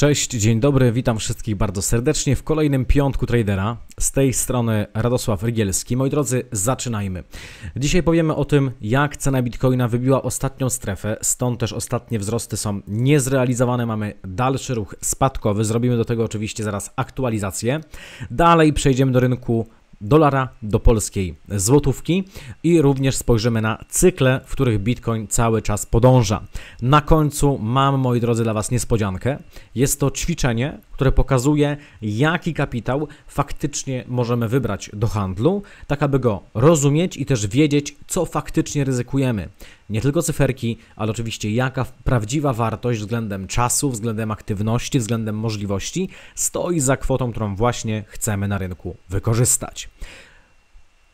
Cześć, dzień dobry, witam wszystkich bardzo serdecznie w kolejnym piątku tradera. Z tej strony Radosław Rygielski. Moi drodzy, zaczynajmy. Dzisiaj powiemy o tym, jak cena bitcoina wybiła ostatnią strefę, stąd też ostatnie wzrosty są niezrealizowane. Mamy dalszy ruch spadkowy, zrobimy do tego oczywiście zaraz aktualizację. Dalej przejdziemy do rynku dolara do polskiej złotówki i również spojrzymy na cykle, w których Bitcoin cały czas podąża. Na końcu mam, moi drodzy, dla Was niespodziankę. Jest to ćwiczenie, które pokazuje, jaki kapitał faktycznie możemy wybrać do handlu, tak aby go rozumieć i też wiedzieć, co faktycznie ryzykujemy nie tylko cyferki, ale oczywiście jaka prawdziwa wartość względem czasu, względem aktywności, względem możliwości stoi za kwotą, którą właśnie chcemy na rynku wykorzystać.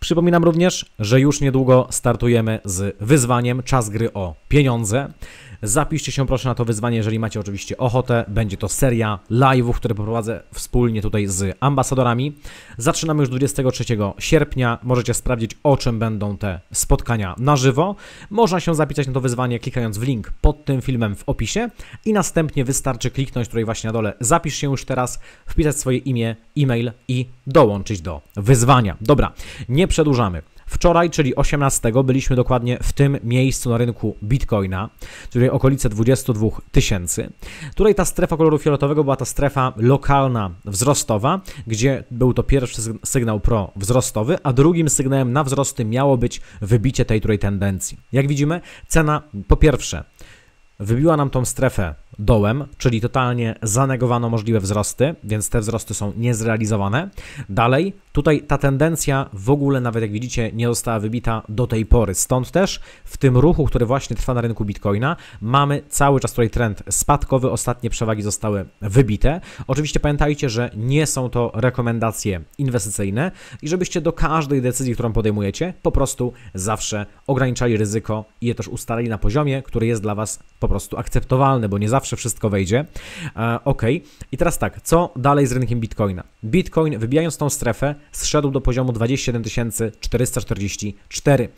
Przypominam również, że już niedługo startujemy z wyzwaniem Czas gry o pieniądze. Zapiszcie się proszę na to wyzwanie, jeżeli macie oczywiście ochotę. Będzie to seria live'ów, które poprowadzę wspólnie tutaj z ambasadorami. Zaczynamy już 23 sierpnia. Możecie sprawdzić, o czym będą te spotkania na żywo. Można się zapisać na to wyzwanie klikając w link pod tym filmem w opisie i następnie wystarczy kliknąć tutaj właśnie na dole zapisz się już teraz, wpisać swoje imię, e-mail i dołączyć do wyzwania. Dobra, nie przedłużamy. Wczoraj, czyli 18, byliśmy dokładnie w tym miejscu na rynku bitcoina, czyli okolice 22 tysięcy. Tutaj ta strefa koloru fioletowego była ta strefa lokalna, wzrostowa, gdzie był to pierwszy sygnał pro wzrostowy, a drugim sygnałem na wzrosty miało być wybicie tej, której tendencji. Jak widzimy, cena po pierwsze Wybiła nam tą strefę dołem, czyli totalnie zanegowano możliwe wzrosty, więc te wzrosty są niezrealizowane. Dalej, tutaj ta tendencja w ogóle nawet jak widzicie nie została wybita do tej pory. Stąd też w tym ruchu, który właśnie trwa na rynku Bitcoina, mamy cały czas tutaj trend spadkowy, ostatnie przewagi zostały wybite. Oczywiście pamiętajcie, że nie są to rekomendacje inwestycyjne i żebyście do każdej decyzji, którą podejmujecie, po prostu zawsze ograniczali ryzyko i je też ustalali na poziomie, który jest dla Was po prostu akceptowalne, bo nie zawsze wszystko wejdzie. E, ok, i teraz tak, co dalej z rynkiem Bitcoina? Bitcoin, wybijając tą strefę, zszedł do poziomu 27 444.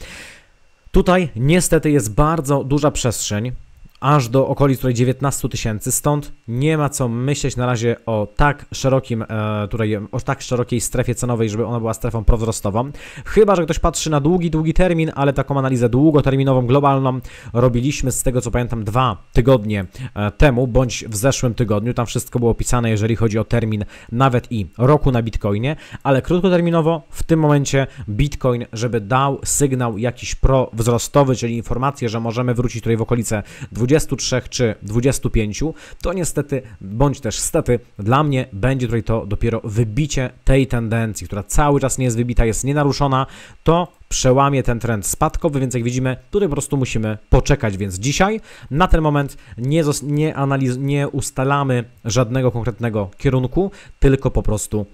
Tutaj niestety jest bardzo duża przestrzeń aż do okolic tutaj 19 tysięcy, stąd nie ma co myśleć na razie o tak szerokim, e, tutaj, o tak szerokiej strefie cenowej, żeby ona była strefą prowzrostową. Chyba, że ktoś patrzy na długi, długi termin, ale taką analizę długoterminową, globalną robiliśmy z tego, co pamiętam, dwa tygodnie e, temu, bądź w zeszłym tygodniu. Tam wszystko było opisane, jeżeli chodzi o termin nawet i roku na Bitcoinie, ale krótkoterminowo w tym momencie Bitcoin, żeby dał sygnał jakiś prowzrostowy, czyli informację, że możemy wrócić tutaj w okolice 20 23 czy 25, to niestety, bądź też stety, dla mnie będzie tutaj to dopiero wybicie tej tendencji, która cały czas nie jest wybita, jest nienaruszona, to przełamie ten trend spadkowy, więc jak widzimy, tutaj po prostu musimy poczekać, więc dzisiaj na ten moment nie, nie, analiz nie ustalamy żadnego konkretnego kierunku, tylko po prostu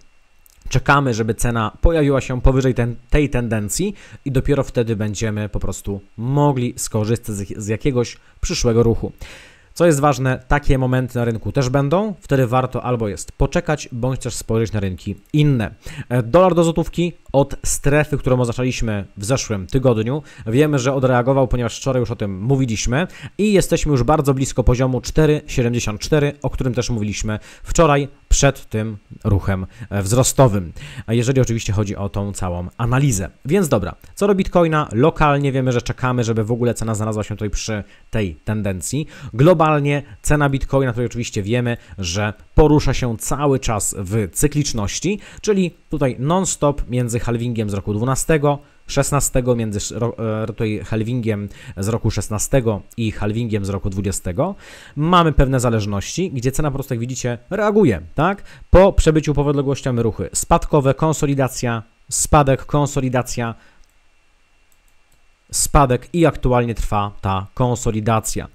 Czekamy, żeby cena pojawiła się powyżej ten, tej tendencji i dopiero wtedy będziemy po prostu mogli skorzystać z, z jakiegoś przyszłego ruchu. Co jest ważne, takie momenty na rynku też będą, wtedy warto albo jest poczekać, bądź też spojrzeć na rynki inne. E, dolar do złotówki od strefy, którą oznaczaliśmy w zeszłym tygodniu. Wiemy, że odreagował, ponieważ wczoraj już o tym mówiliśmy i jesteśmy już bardzo blisko poziomu 4,74, o którym też mówiliśmy wczoraj przed tym ruchem wzrostowym, jeżeli oczywiście chodzi o tą całą analizę. Więc dobra, co do Bitcoina, lokalnie wiemy, że czekamy, żeby w ogóle cena znalazła się tutaj przy tej tendencji. Globalnie cena Bitcoina, której oczywiście wiemy, że porusza się cały czas w cykliczności, czyli Tutaj non-stop między halvingiem z roku 12, 16, między e, tutaj halvingiem z roku 16 i halvingiem z roku 20. Mamy pewne zależności, gdzie cena po prostu, jak widzicie, reaguje, tak? Po przebyciu powodległościami ruchy spadkowe, konsolidacja, spadek, konsolidacja, spadek i aktualnie trwa ta konsolidacja.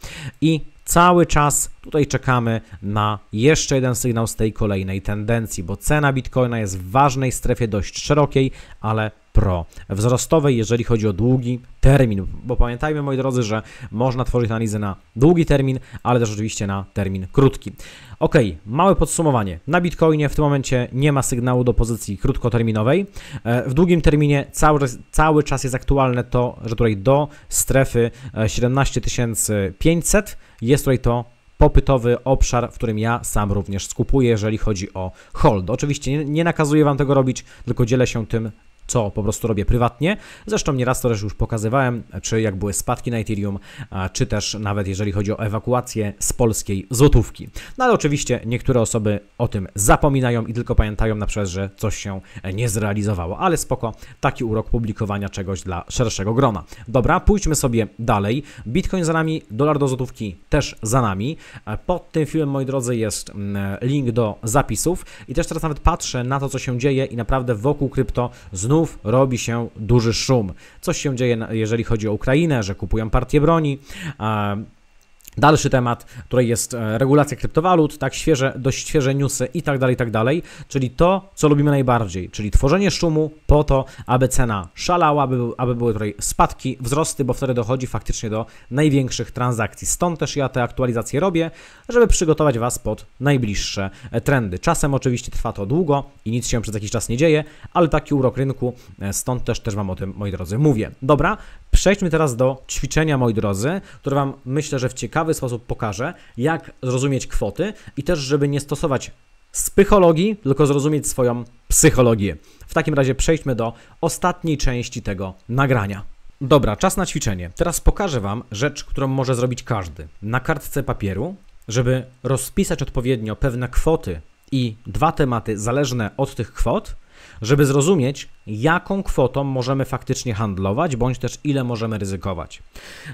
I cały czas tutaj czekamy na jeszcze jeden sygnał z tej kolejnej tendencji, bo cena bitcoina jest w ważnej strefie dość szerokiej, ale Pro. Wzrostowej, jeżeli chodzi o długi termin, bo pamiętajmy moi drodzy, że można tworzyć analizy na długi termin, ale też oczywiście na termin krótki. Ok, małe podsumowanie. Na Bitcoinie w tym momencie nie ma sygnału do pozycji krótkoterminowej. E, w długim terminie cały, cały czas jest aktualne to, że tutaj do strefy 17500 e, jest tutaj to popytowy obszar, w którym ja sam również skupuję, jeżeli chodzi o hold. Oczywiście nie, nie nakazuję Wam tego robić, tylko dzielę się tym co po prostu robię prywatnie. Zresztą nieraz to też już pokazywałem, czy jak były spadki na Ethereum, czy też nawet jeżeli chodzi o ewakuację z polskiej złotówki. No ale oczywiście niektóre osoby o tym zapominają i tylko pamiętają na przykład, że coś się nie zrealizowało, ale spoko, taki urok publikowania czegoś dla szerszego grona. Dobra, pójdźmy sobie dalej. Bitcoin za nami, dolar do złotówki też za nami. Pod tym filmem, moi drodzy, jest mm, link do zapisów i też teraz nawet patrzę na to, co się dzieje i naprawdę wokół krypto znów znów robi się duży szum. Coś się dzieje, jeżeli chodzi o Ukrainę, że kupują partię broni. Dalszy temat, który jest e, regulacja kryptowalut, tak świeże, dość świeże newsy i tak dalej, i tak dalej, czyli to, co lubimy najbardziej, czyli tworzenie szumu po to, aby cena szalała, aby, aby były tutaj spadki, wzrosty, bo wtedy dochodzi faktycznie do największych transakcji. Stąd też ja te aktualizacje robię, żeby przygotować Was pod najbliższe e, trendy. Czasem oczywiście trwa to długo i nic się przez jakiś czas nie dzieje, ale taki urok rynku, e, stąd też też Wam o tym, moi drodzy, mówię. Dobra, Przejdźmy teraz do ćwiczenia, moi drodzy, które Wam myślę, że w ciekawy sposób pokaże, jak zrozumieć kwoty i też, żeby nie stosować psychologii, tylko zrozumieć swoją psychologię. W takim razie przejdźmy do ostatniej części tego nagrania. Dobra, czas na ćwiczenie. Teraz pokażę Wam rzecz, którą może zrobić każdy. Na kartce papieru, żeby rozpisać odpowiednio pewne kwoty i dwa tematy zależne od tych kwot, żeby zrozumieć, jaką kwotą możemy faktycznie handlować, bądź też ile możemy ryzykować.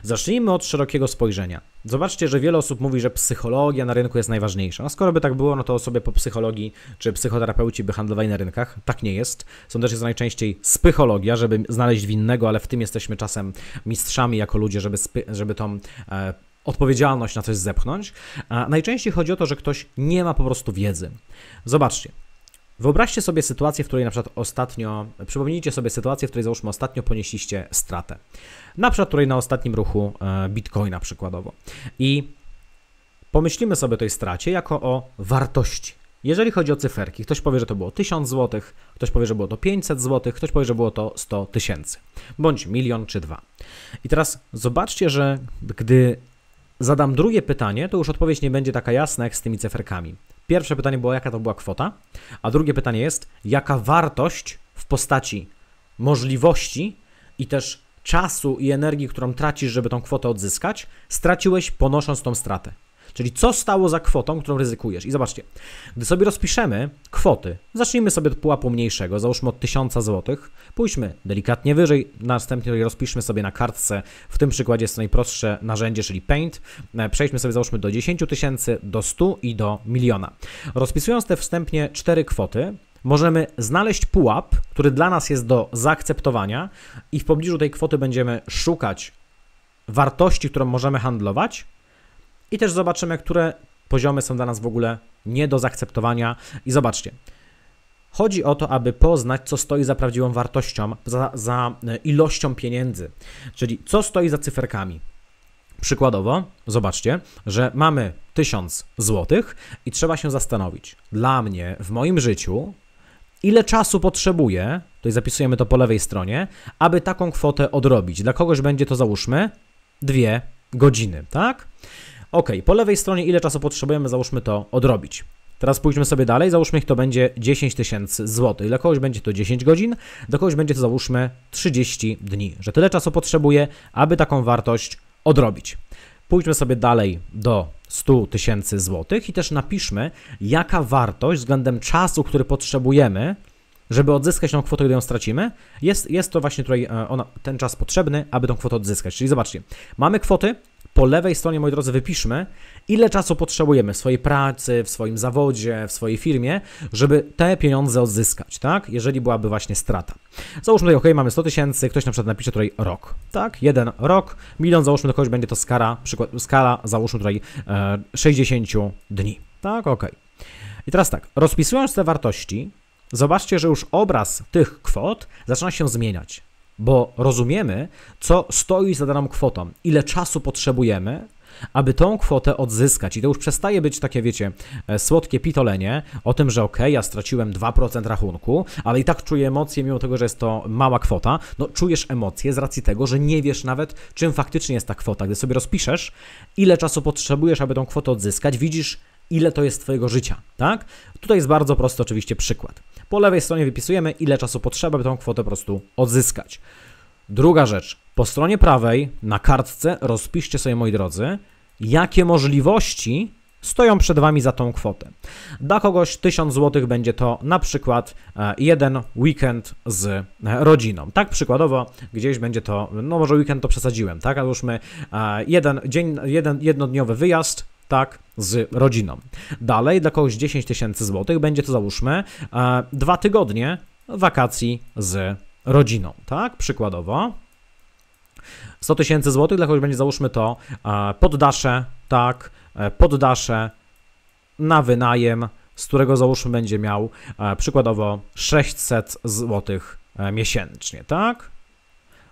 Zacznijmy od szerokiego spojrzenia. Zobaczcie, że wiele osób mówi, że psychologia na rynku jest najważniejsza. A skoro by tak było, no to osoby po psychologii czy psychoterapeuci by handlowali na rynkach. Tak nie jest. Są też jest najczęściej psychologia, żeby znaleźć winnego, ale w tym jesteśmy czasem mistrzami jako ludzie, żeby, żeby tą e, odpowiedzialność na coś zepchnąć. A najczęściej chodzi o to, że ktoś nie ma po prostu wiedzy. Zobaczcie, Wyobraźcie sobie sytuację, w której na przykład ostatnio, przypomnijcie sobie sytuację, w której załóżmy ostatnio ponieśliście stratę. Na przykład której na ostatnim ruchu e, Bitcoina przykładowo. I pomyślimy sobie o tej stracie jako o wartości. Jeżeli chodzi o cyferki, ktoś powie, że to było 1000 zł, ktoś powie, że było to 500 zł, ktoś powie, że było to 100 tysięcy, bądź milion czy dwa. I teraz zobaczcie, że gdy zadam drugie pytanie, to już odpowiedź nie będzie taka jasna jak z tymi cyferkami. Pierwsze pytanie było, jaka to była kwota, a drugie pytanie jest, jaka wartość w postaci możliwości i też czasu i energii, którą tracisz, żeby tą kwotę odzyskać, straciłeś ponosząc tą stratę. Czyli co stało za kwotą, którą ryzykujesz. I zobaczcie, gdy sobie rozpiszemy kwoty, zacznijmy sobie od pułapu mniejszego, załóżmy od 1000 zł, pójdźmy delikatnie wyżej, następnie rozpiszmy sobie na kartce, w tym przykładzie jest najprostsze narzędzie, czyli Paint, e, przejdźmy sobie załóżmy do 10 tysięcy, do 100 i do miliona. Rozpisując te wstępnie cztery kwoty, możemy znaleźć pułap, który dla nas jest do zaakceptowania i w pobliżu tej kwoty będziemy szukać wartości, którą możemy handlować i też zobaczymy, które poziomy są dla nas w ogóle nie do zaakceptowania. I zobaczcie, Chodzi o to, aby poznać, co stoi za prawdziwą wartością, za, za, e, ilością pieniędzy, czyli co stoi za cyferkami. Przykładowo, zobaczcie, że mamy 1000 złotych i trzeba się zastanowić, dla mnie w moim życiu, ile czasu potrzebuję, tutaj zapisujemy to po lewej stronie, aby taką kwotę odrobić. Dla kogoś będzie to załóżmy dwie godziny, tak? Ok, po lewej stronie ile czasu potrzebujemy, załóżmy to odrobić. Teraz pójdźmy sobie dalej, załóżmy, ich to będzie 10 tysięcy złotych. Dla kogoś będzie to 10 godzin, do kogoś będzie to załóżmy 30 dni, że tyle czasu potrzebuje, aby taką wartość odrobić. Pójdźmy sobie dalej do 100 tysięcy złotych i też napiszmy, jaka wartość względem czasu, który potrzebujemy, żeby odzyskać tą kwotę, gdy ją stracimy, jest, jest to właśnie tutaj e, ona, ten czas potrzebny, aby tą kwotę odzyskać. Czyli zobaczcie, mamy kwoty, po lewej stronie, moi drodzy, wypiszmy, ile czasu potrzebujemy w swojej pracy, w swoim zawodzie, w swojej firmie, żeby te pieniądze odzyskać, tak? Jeżeli byłaby właśnie strata. Załóżmy tutaj, ok, mamy 100 tysięcy, ktoś na przykład napisze tutaj rok, tak? Jeden rok, milion, załóżmy, to choć będzie to skala, przykład, skala załóżmy tutaj e, 60 dni, tak? Ok. I teraz tak, rozpisując te wartości, zobaczcie, że już obraz tych kwot zaczyna się zmieniać bo rozumiemy, co stoi za daną kwotą, ile czasu potrzebujemy, aby tą kwotę odzyskać. I to już przestaje być takie, wiecie, e, słodkie pitolenie o tym, że ok, ja straciłem 2% rachunku, ale i tak czuję emocje, mimo tego, że jest to mała kwota. No, czujesz emocje z racji tego, że nie wiesz nawet, czym faktycznie jest ta kwota. Gdy sobie rozpiszesz, ile czasu potrzebujesz, aby tą kwotę odzyskać, widzisz, ile to jest Twojego życia, tak? Tutaj jest bardzo prosty oczywiście przykład. Po lewej stronie wypisujemy, ile czasu potrzeba, by tą kwotę po prostu odzyskać. Druga rzecz, po stronie prawej na kartce rozpiszcie sobie, moi drodzy, jakie możliwości stoją przed Wami za tą kwotę. Dla kogoś 1000 zł będzie to na przykład e, jeden weekend z e, rodziną. Tak przykładowo gdzieś będzie to, no może weekend to przesadziłem, tak? Ale już my e, jeden dzień, jeden jednodniowy wyjazd tak, z rodziną. Dalej, dla kogoś 10 tysięcy złotych będzie to załóżmy e, dwa tygodnie wakacji z rodziną, tak, przykładowo. 100 tysięcy złotych dla kogoś będzie załóżmy to e, poddasze, tak, e, poddasze na wynajem, z którego załóżmy będzie miał przykładowo 600 złotych miesięcznie, tak?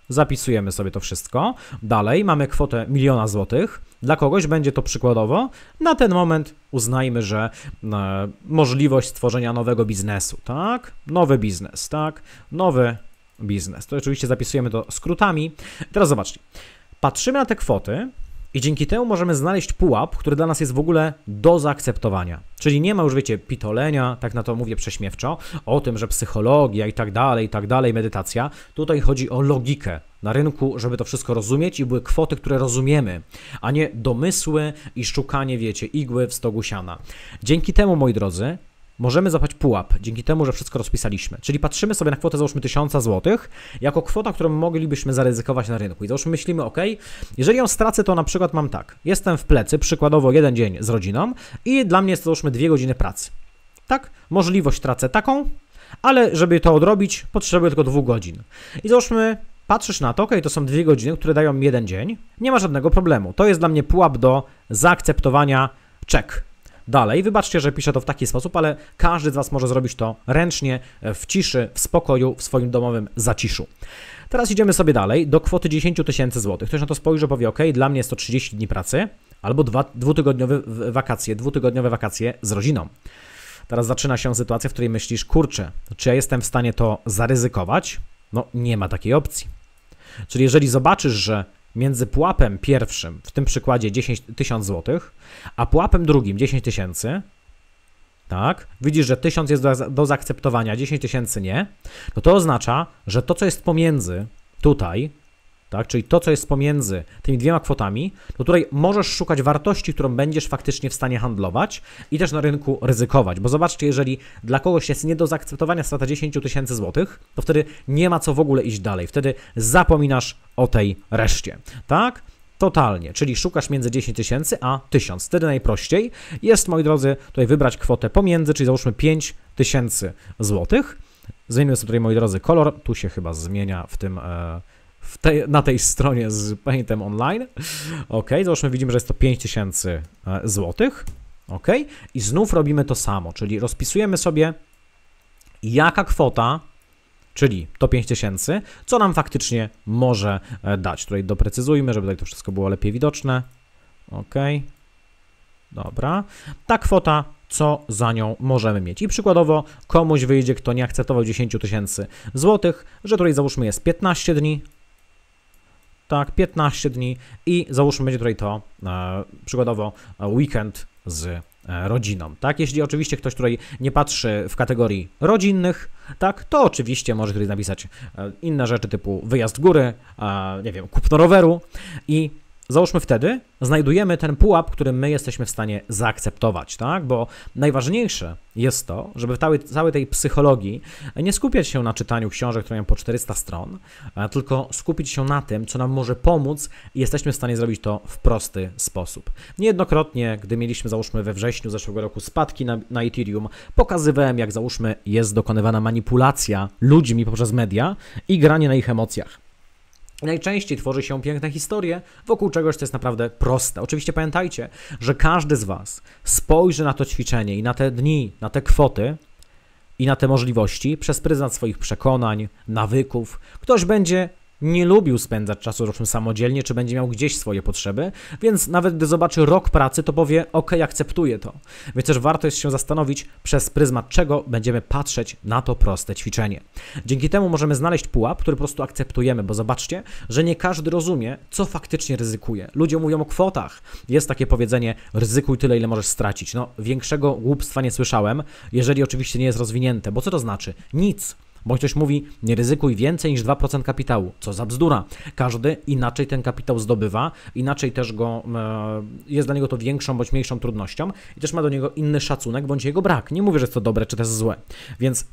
Zapisujemy sobie to wszystko. Dalej mamy kwotę miliona złotych dla kogoś będzie to przykładowo, na ten moment uznajmy, że e, możliwość stworzenia nowego biznesu, tak? Nowy biznes, tak? Nowy biznes. To oczywiście zapisujemy to skrótami. Teraz zobaczcie. Patrzymy na te kwoty i dzięki temu możemy znaleźć pułap, który dla nas jest w ogóle do zaakceptowania. Czyli nie ma już, wiecie, pitolenia, tak na to mówię prześmiewczo, o tym, że psychologia i tak dalej, i tak dalej, medytacja. Tutaj chodzi o logikę, na rynku, żeby to wszystko rozumieć i były kwoty, które rozumiemy, a nie domysły i szukanie, wiecie, igły w stogu siana. Dzięki temu, moi drodzy, możemy zapać pułap dzięki temu, że wszystko rozpisaliśmy. Czyli patrzymy sobie na kwotę załóżmy 1000 zł jako kwota, którą moglibyśmy zaryzykować na rynku. I załóżmy myślimy, ok, jeżeli ją stracę, to na przykład mam tak, jestem w plecy, przykładowo jeden dzień z rodziną i dla mnie jest to załóżmy dwie godziny pracy. Tak? Możliwość tracę taką, ale żeby to odrobić, potrzebuję tylko dwóch godzin. I załóżmy, Patrzysz na to, ok, to są dwie godziny, które dają mi jeden dzień, nie ma żadnego problemu. To jest dla mnie pułap do zaakceptowania czek. Dalej, wybaczcie, że piszę to w taki sposób, ale każdy z Was może zrobić to ręcznie, e, w ciszy, w spokoju, w swoim domowym zaciszu. Teraz idziemy sobie dalej do kwoty 10 tysięcy złotych. Ktoś na to spojrzy, powie: OK, dla mnie jest to 30 dni pracy albo dwa, dwutygodniowe wakacje, dwutygodniowe wakacje z rodziną. Teraz zaczyna się sytuacja, w której myślisz: Kurczę, czy ja jestem w stanie to zaryzykować? No, nie ma takiej opcji. Czyli jeżeli zobaczysz, że między pułapem pierwszym, w tym przykładzie 10 tysięcy złotych, a pułapem drugim 10 tysięcy, tak, widzisz, że 1000 jest do, do zaakceptowania, 10 tysięcy nie, no to oznacza, że to, co jest pomiędzy tutaj, tak? czyli to, co jest pomiędzy tymi dwiema kwotami, to tutaj możesz szukać wartości, którą będziesz faktycznie w stanie handlować i też na rynku ryzykować. Bo zobaczcie, jeżeli dla kogoś jest nie do zaakceptowania strata 10 tysięcy złotych, to wtedy nie ma co w ogóle iść dalej. Wtedy zapominasz o tej reszcie. Tak? Totalnie, czyli szukasz między 10 tysięcy a 1000. Wtedy najprościej jest, moi drodzy, tutaj wybrać kwotę pomiędzy, czyli załóżmy 5 tysięcy złotych. Zmienimy sobie tutaj, moi drodzy, kolor. Tu się chyba zmienia w tym. E, tej, na tej stronie z Paintem Online. Ok, załóżmy, widzimy, że jest to 5000 e, złotych. Ok, i znów robimy to samo, czyli rozpisujemy sobie, jaka kwota czyli to 5000, co nam faktycznie może e, dać. Tutaj doprecyzujmy, żeby tutaj to wszystko było lepiej widoczne. Ok, dobra. Ta kwota, co za nią możemy mieć. I przykładowo komuś wyjdzie, kto nie akceptował 10 tysięcy złotych, że tutaj załóżmy jest 15 dni, tak, 15 dni i załóżmy, będzie tutaj to e, przykładowo e, weekend z e, rodziną, tak? Jeśli oczywiście ktoś tutaj nie patrzy w kategorii rodzinnych, tak, to oczywiście może tutaj napisać e, inne rzeczy typu wyjazd góry, nie wiem, kupno roweru i Załóżmy wtedy, znajdujemy ten pułap, który my jesteśmy w stanie zaakceptować, tak? Bo najważniejsze jest to, żeby w całej, całej tej psychologii nie skupiać się na czytaniu książek, które mają po 400 stron, tylko skupić się na tym, co nam może pomóc i jesteśmy w stanie zrobić to w prosty sposób. Niejednokrotnie, gdy mieliśmy załóżmy we wrześniu zeszłego roku spadki na, na Ethereum, pokazywałem, jak załóżmy jest dokonywana manipulacja ludźmi poprzez media i granie na ich emocjach. Najczęściej tworzy się piękne historie wokół czegoś, co jest naprawdę proste. Oczywiście pamiętajcie, że każdy z Was spojrzy na to ćwiczenie i na te dni, na te kwoty i na te możliwości przez pryzmat swoich przekonań, nawyków. Ktoś będzie nie lubił spędzać czasu rocznym samodzielnie, czy będzie miał gdzieś swoje potrzeby, więc nawet gdy zobaczy rok pracy, to powie: OK, akceptuję to. Więc też warto jest się zastanowić, przez pryzmat czego będziemy patrzeć na to proste ćwiczenie. Dzięki temu możemy znaleźć pułap, który po prostu akceptujemy, bo zobaczcie, że nie każdy rozumie, co faktycznie ryzykuje. Ludzie mówią o kwotach. Jest takie powiedzenie: ryzykuj tyle, ile możesz stracić. No, większego głupstwa nie słyszałem, jeżeli oczywiście nie jest rozwinięte, bo co to znaczy? Nic. Bo ktoś mówi, nie ryzykuj więcej niż 2% kapitału. Co za bzdura. Każdy inaczej ten kapitał zdobywa, inaczej też go, e, jest dla niego to większą bądź mniejszą trudnością i też ma do niego inny szacunek bądź jego brak. Nie mówię, że jest to dobre czy też złe. Więc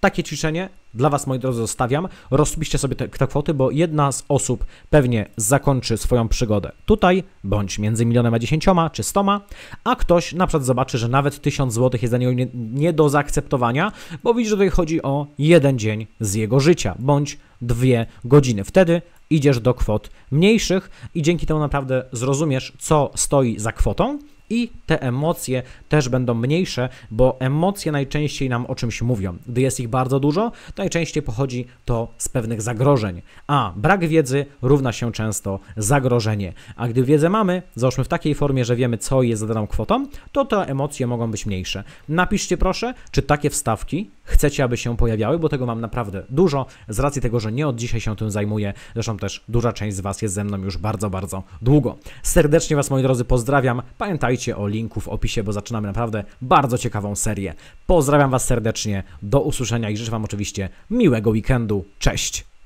takie ćwiczenie dla Was, moi drodzy, zostawiam. Rozpiszcie sobie te, te kwoty, bo jedna z osób pewnie zakończy swoją przygodę tutaj, bądź między milionem a dziesięcioma czy stoma, a ktoś na przykład zobaczy, że nawet tysiąc złotych jest dla niego nie, nie do zaakceptowania, bo widzi, że tutaj chodzi o jeden dzień z jego życia, bądź dwie godziny. Wtedy idziesz do kwot mniejszych i dzięki temu naprawdę zrozumiesz, co stoi za kwotą i te emocje też będą mniejsze, bo emocje najczęściej nam o czymś mówią. Gdy jest ich bardzo dużo, to najczęściej pochodzi to z pewnych zagrożeń. A brak wiedzy równa się często zagrożenie. A gdy wiedzę mamy, załóżmy w takiej formie, że wiemy, co jest za daną kwotą, to te emocje mogą być mniejsze. Napiszcie proszę, czy takie wstawki chcecie, aby się pojawiały, bo tego mam naprawdę dużo, z racji tego, że nie od dzisiaj się tym zajmuję. Zresztą też duża część z Was jest ze mną już bardzo, bardzo długo. Serdecznie Was, moi drodzy, pozdrawiam. Pamiętajcie, Pamiętajcie o linku w opisie, bo zaczynamy naprawdę bardzo ciekawą serię. Pozdrawiam Was serdecznie, do usłyszenia i życzę Wam oczywiście miłego weekendu. Cześć!